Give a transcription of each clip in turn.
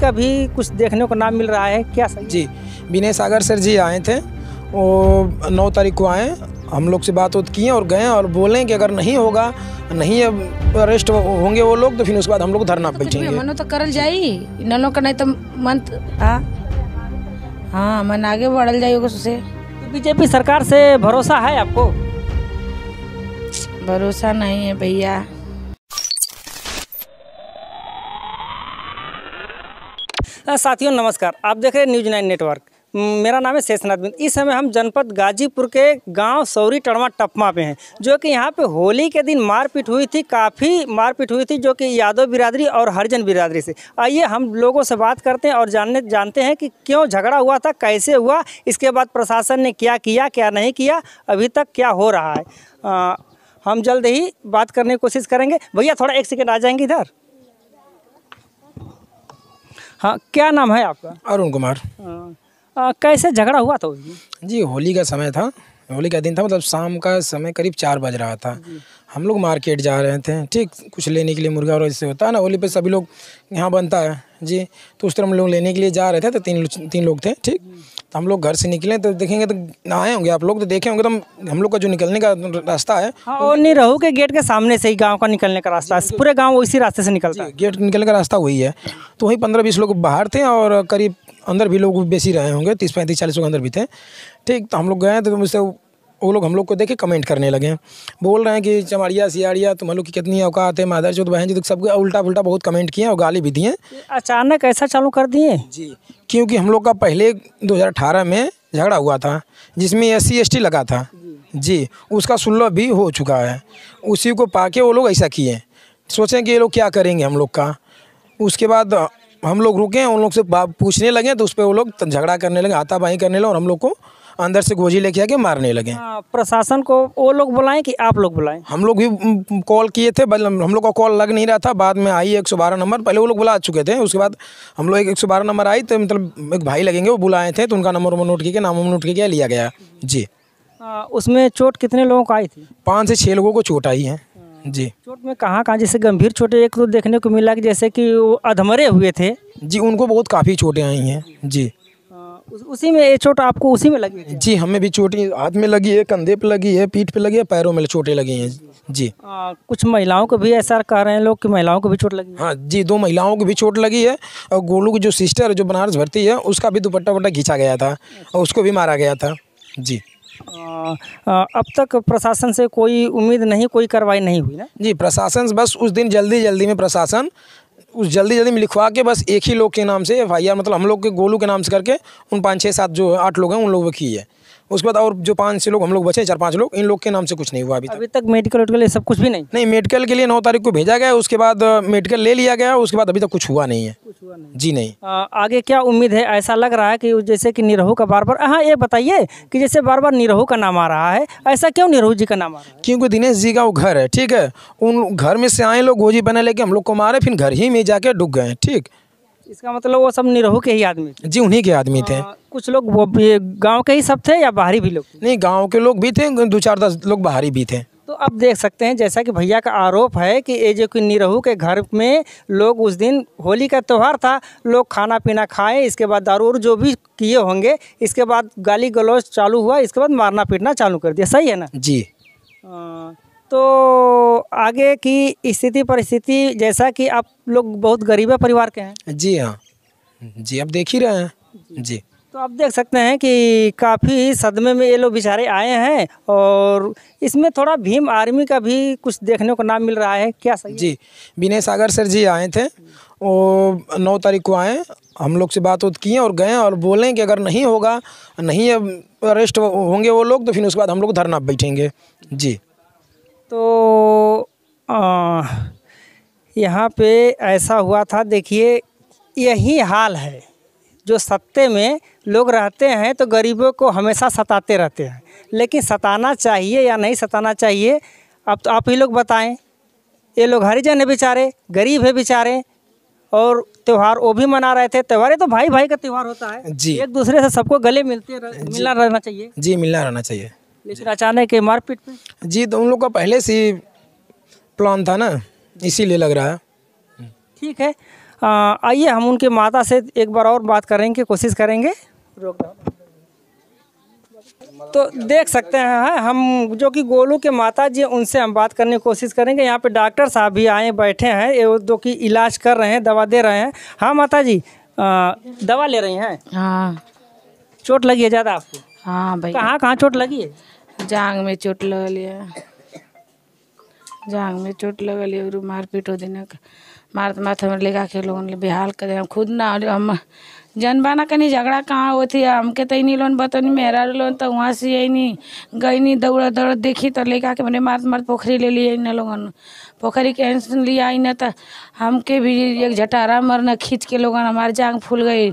का भी कुछ देखने को नाम मिल रहा है क्या सही? जी विनय सागर सर जी आए थे वो नौ तारीख को आए हम लोग से बात किए और गए और बोले कि अगर नहीं होगा नहीं अरेस्ट होंगे वो लोग तो फिर उसके बाद हम लोग धरना तो बैठेंगे मनो तो करल जाए नलो का नहीं तो मन हाँ हाँ मन आगे बढ़ल जाई तो बीजेपी सरकार से भरोसा है आपको भरोसा नहीं है भैया साथियों नमस्कार आप देख रहे हैं न्यूज नाइन नेटवर्क मेरा नाम है शेषनाथ बिंद इस समय हम जनपद गाजीपुर के गांव सौरी टड़वा टपमा पे हैं जो कि यहाँ पे होली के दिन मारपीट हुई थी काफ़ी मारपीट हुई थी जो कि यादव बिरादरी और हरिजन बिरादरी से आइए हम लोगों से बात करते हैं और जानने जानते हैं कि क्यों झगड़ा हुआ था कैसे हुआ इसके बाद प्रशासन ने क्या किया क्या नहीं किया अभी तक क्या हो रहा है आ, हम जल्द ही बात करने की कोशिश करेंगे भैया थोड़ा एक सेकेंड आ जाएंगे इधर हाँ क्या नाम है आपका अरुण कुमार आ, हाँ। आ, कैसे झगड़ा हुआ था जी होली का समय था होली का दिन था मतलब शाम का समय करीब चार बज रहा था हम लोग मार्केट जा रहे थे ठीक कुछ लेने के लिए मुर्गा और ऐसे होता है ना होली पे सभी लोग यहाँ बनता है जी तो उस तरह हम लोग लेने के लिए जा रहे थे तो तीन तीन लोग थे ठीक तो हम लोग घर से निकले तो देखेंगे तो आए होंगे आप लोग तो देखे होंगे तो हम हम लोग का जो निकलने का रास्ता है हाँ तो, नहीं रहू के गेट के सामने से ही गांव का निकलने का रास्ता है पूरे गांव उसी रास्ते से निकलता है गेट निकलने का रास्ता वही है तो वही पंद्रह बीस लोग बाहर थे और करीब अंदर भी लोग बेसी रहे होंगे तीस पैंतीस चालीस लोग अंदर भी थे ठीक तो हम लोग गए तो मुझसे वो लोग हम लोग को देखे कमेंट करने लगे हैं बोल रहे हैं कि चमारिया सियाड़िया तुम लोग की कितनी औकात है मादर चौथ तो बहन जी तो उल्टा पुलटा बहुत कमेंट किए और गाली भी दिए अचानक ऐसा चालू कर दिए जी क्योंकि हम लोग का पहले 2018 में झगड़ा हुआ था जिसमें एस सी लगा था जी उसका सुलह भी हो चुका है उसी को पा के वो लोग ऐसा किए सोचें कि ये लोग क्या करेंगे हम लोग का उसके बाद हम लोग रुके उन लोग से पूछने लगे तो उस पर वो लोग झगड़ा करने लगे हाथापाई करने लगे और हम लोग को अंदर से गोजी लेके आके मारने लगे हाँ, प्रशासन को वो लोग बुलाएं कि आप लोग बुलाएं हम लोग भी कॉल किए थे हम लोग का कॉल लग नहीं रहा था बाद में आई एक सौ बारह नंबर पहले वो लोग बुला चुके थे उसके बाद हम लोग एक सौ बारह नंबर आई तो मतलब एक भाई लगेंगे वो बुलाए थे तो उनका नंबर नोट किया नाम नोट करके लिया गया जी उसमें चोट कितने लोगों को आई थी पाँच से छः लोगों को चोट आई है जी चोट में कहाँ कहाँ जैसे गंभीर चोटें एक तो देखने को मिला कि जैसे कि वो अधमरे हुए थे जी उनको बहुत काफ़ी चोटें आई हैं जी उसी में ये चोट आपको उसी में लगी है जी हमें भी चोटी हाथ में लगी है कंधे पे लगी है पीठ पे लगी है पैरों में चोटें लगी हैं जी आ, कुछ महिलाओं को भी ऐसा कह रहे हैं लोग कि महिलाओं को भी चोट लगी हाँ जी दो महिलाओं को भी चोट लगी है और गोलू की जो सिस्टर है जो बनारस भर्ती है उसका भी दुपट्टा वट्टा खींचा गया था और उसको भी मारा गया था जी आ, आ, अब तक प्रशासन से कोई उम्मीद नहीं कोई कार्रवाई नहीं हुई ना जी प्रशासन बस उस दिन जल्दी जल्दी में प्रशासन उस जल्दी जल्दी में लिखवा के बस एक ही लोग के नाम से एफ मतलब हम लोग के गोलू के नाम से करके उन पाँच छः सात जो आठ लोग हैं उन लोगों की है उसके बाद और जो पाँच छः लोग हम लोग बचे चार पाँच लोग इन लोग के नाम से कुछ नहीं हुआ अभी तक अभी तक मेडिकल वेडिकल सब कुछ भी नहीं नहीं मेडिकल के लिए नौ तारीख को भेजा गया उसके बाद मेडिकल ले लिया गया उसके बाद अभी तक कुछ हुआ नहीं है कुछ हुआ नहीं जी नहीं आ, आगे क्या उम्मीद है ऐसा लग रहा है कि जैसे कि निरहू का बार बार हाँ ये बताइए कि जैसे बार बार निरहू का नाम आ रहा है ऐसा क्यों निरहू जी का नाम आ रहा है क्योंकि दिनेश जी का वो घर है ठीक है उन घर में से आए लोग गोजी बना लेके हम लोग को मारे फिर घर ही में जाके डूब गए ठीक इसका मतलब वो सब निरहू के ही आदमी जी उन्हीं के आदमी थे कुछ लोग वो गांव के ही सब थे या बाहरी भी लोग नहीं गांव के लोग भी थे दो चार दस लोग बाहरी भी थे तो अब देख सकते हैं जैसा कि भैया का आरोप है कि ये जो कि निरहू के घर में लोग उस दिन होली का त्यौहार था लोग खाना पीना खाए इसके बाद दारू और जो भी किए होंगे इसके बाद गाली गलौज चालू हुआ इसके बाद मारना पीटना चालू कर दिया सही है ना जी तो आगे की स्थिति परिस्थिति जैसा कि आप लोग बहुत गरीब परिवार के हैं जी हाँ जी आप देख ही रहे हैं जी तो आप देख सकते हैं कि काफ़ी सदमे में ये लोग बेचारे आए हैं और इसमें थोड़ा भीम आर्मी का भी कुछ देखने को नाम मिल रहा है क्या सही जी विनय सागर सर जी आए थे वो नौ तारीख को आए हम लोग से बात उत किए और गए और बोलें कि अगर नहीं होगा नहीं अरेस्ट होंगे वो लोग तो फिर उसके बाद हम लोग धरना बैठेंगे जी तो यहाँ पे ऐसा हुआ था देखिए यही हाल है जो सत्ते में लोग रहते हैं तो गरीबों को हमेशा सताते रहते हैं लेकिन सताना चाहिए या नहीं सताना चाहिए अब तो आप ही लोग बताएं ये लोग हरिजन है बेचारे गरीब है बेचारे और त्यौहार वो भी मना रहे थे त्यौहार तो भाई भाई का त्यौहार होता है जी एक दूसरे से सबको गले मिलते रह, मिलना रहना चाहिए जी मिलना रहना चाहिए लेकिन अचानक मारपीट जी तो उन लोग का पहले से प्लान था ना इसीलिए लग रहा है ठीक है आइए हम उनके माता से एक बार और बात करने की कोशिश करेंगे तो देख सकते हैं हाँ, हम जो कि गोलू के माता जी उनसे हम बात करने की कोशिश करेंगे यहाँ पे डॉक्टर साहब भी आए बैठे हैं जो कि इलाज कर रहे हैं दवा दे रहे हैं हाँ माता जी आ, दवा ले रही हैं हाँ चोट लगी है ज़्यादा आपको हाँ भाई कहाँ कहाँ चोट लगी है जांग में चोट लग लिया जांग में चोट लगल एगो मारपीट हो दिन मारत मारत हमरे लेगा के लोगन बेहाल कर हम खुद ना हम जनबा ना कहीं झगड़ा कहाँ होती थी हमके तो इन्हीं लोन बतौनी मेहरा लोन तो वहाँ से यही गईनी दौड़ दौड़ देखी तो लेगा के मैंने मारत मारत पोखरी ले लिए इन लोग पोखरी के एंसन लिया न तो हमके भी एक झटारा मरना खींच के लोगन हमारे जांग फूल गई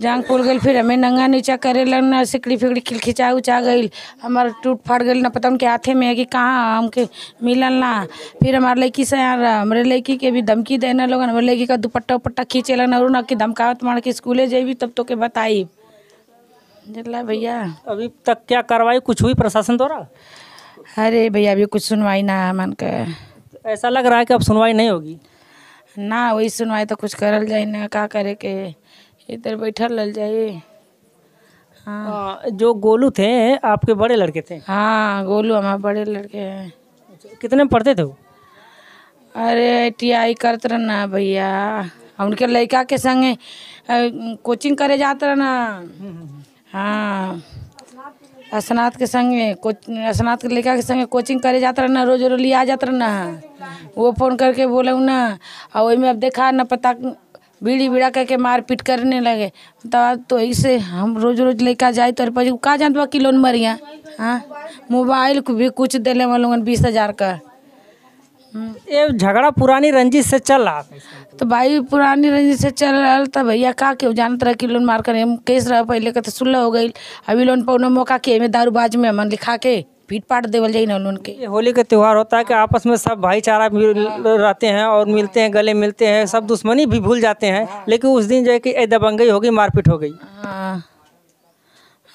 जांग पुल गई फिर हमें नंगा नीचा करे लग ना सिकड़ी फिकड़ी खिलखिचा उचा गई हमारे टूट फाट गई ना पता उनके हाथे में है कि कहाँ हमके मिलन ना फिर हमारे लड़की से यार हमारे लड़की के भी धमकी देना लोग हमारे लड़की का दुपट्टा उपट्टा खींचे लगना और ना कि धमकावत मार के स्कूले जेबी तब तो के बताई जल्ला भैया अभी तक क्या कार्रवाई कुछ हुई प्रशासन द्वारा अरे भैया अभी कुछ सुनवाई ना मन के ऐसा लग रहा है कि अब सुनवाई नहीं होगी ना वही सुनवाई तो कुछ करल जाए ना का करे के इधर बैठा लल जाए हाँ जो गोलू थे आपके बड़े लड़के थे हाँ गोलू हमारे बड़े लड़के हैं अच्छा, कितने में पढ़ते थे वो अरे टी आई करते रहना भैया उनके लड़का हम्म, हम्म, हम्म। हाँ। के संगे कोचिंग करे जाते रहना हाँ असनाथ के संगे कोच असनाथ के लड़का के संगे कोचिंग करे जाते रहना रोज रोली आ जाते रहना वो फ़ोन करके बोले ना और वही में अब देखा ना पता बीड़ी बीड़ा करके मार पीट करने लगे तो तो ऐसे हम रोज रोज लेकर जाए तो पर जानते कि लोन मरिया हाँ मोबाइल भी कुछ दिले हम बीस हजार का ये झगड़ा पुरानी रंजिश से चल रहा तो भाई पुरानी रंजिश से चल रहा तो भैया का के जानते रहे कि लोन मार कर केस रहा पहले का तो सुलह हो गई अभी लोन पौना मौका के में दारूबाज में मन लिखा के पीट पाट देवल जाए ना उनके होली का त्यौहार होता है कि आपस में सब भाईचारा रहते हैं और मिलते हैं गले मिलते हैं सब दुश्मनी भी भूल जाते हैं लेकिन उस दिन जो है कि दबंगई हो गई मारपीट हो गई हाँ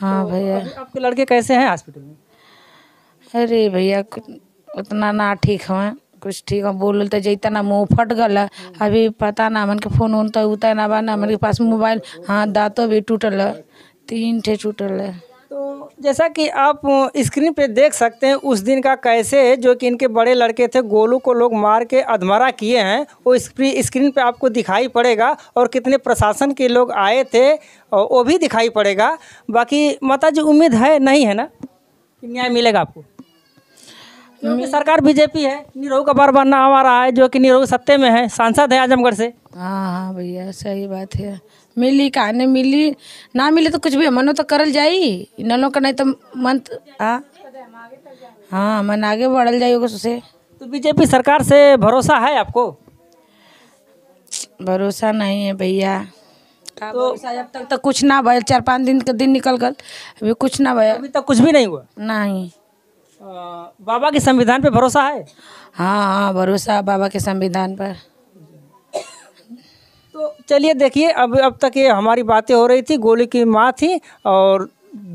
हाँ भैया आपके लड़के कैसे हैं हॉस्पिटल में अरे भैया उतना ना ठीक हुआ कुछ ठीक है बोल तो जितना ना मुँह फट गल अभी पता ना मन के फोन उन तो उतर ना बना के पास मोबाइल हाँ दाँतों भी टूटल तीन ठे टूटल है जैसा कि आप स्क्रीन पे देख सकते हैं उस दिन का कैसे जो कि इनके बड़े लड़के थे गोलू को लोग मार के अधमरा किए हैं वो स्क्रीन पे आपको दिखाई पड़ेगा और कितने प्रशासन के लोग आए थे वो भी दिखाई पड़ेगा बाकी माता जी उम्मीद है नहीं है ना कि न्याय मिलेगा आपको क्योंकि सरकार बीजेपी है निरहू का बार बनना हमारा है जो कि निरहू सत्ते में है सांसद है आजमगढ़ से हाँ हाँ भैया सही बात है मिली नहीं मिली ना मिले तो कुछ भी मनो तो करल जाई नलो का नहीं तो मन हाँ मन आगे बढ़ल जाई तो बीजेपी सरकार से भरोसा है आपको भरोसा नहीं है भैया तो जब तक तो कुछ ना भाई चार पाँच दिन का दिन निकल गल अभी कुछ ना भाई अभी तक कुछ भी नहीं हुआ नहीं बाबा के संविधान पे भरोसा है हाँ हाँ भरोसा बाबा के संविधान पर तो चलिए देखिए अब अब तक ये हमारी बातें हो रही थी गोली की माँ थी और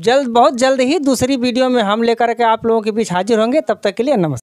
जल्द बहुत जल्द ही दूसरी वीडियो में हम लेकर के आप लोगों के बीच हाजिर होंगे तब तक के लिए नमस्कार